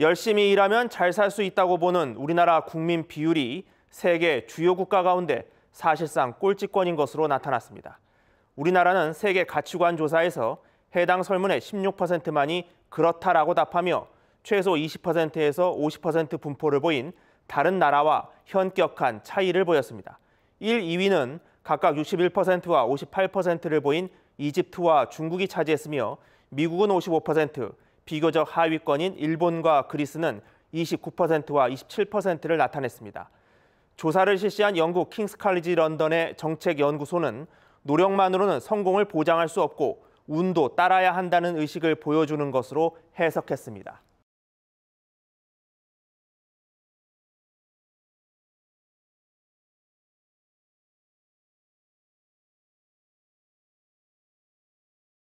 열심히 일하면 잘 살 수 있다고 보는 우리나라 국민 비율이 세계 주요 국가 가운데 사실상 꼴찌권인 것으로 나타났습니다. 우리나라는 세계 가치관 조사에서 해당 설문의 16%만이 그렇다라고 답하며 최소 20%에서 50% 분포를 보인 다른 나라와 현격한 차이를 보였습니다. 1, 2위는 각각 61%와 58%를 보인 이집트와 중국이 차지했으며 미국은 55%, 비교적 하위권인 일본과 그리스는 29%와 27%를 나타냈습니다. 조사를 실시한 영국 킹스 칼리지 런던의 정책 연구소는 노력만으로는 성공을 보장할 수 없고 운도 따라야 한다는 의식을 보여주는 것으로 해석했습니다.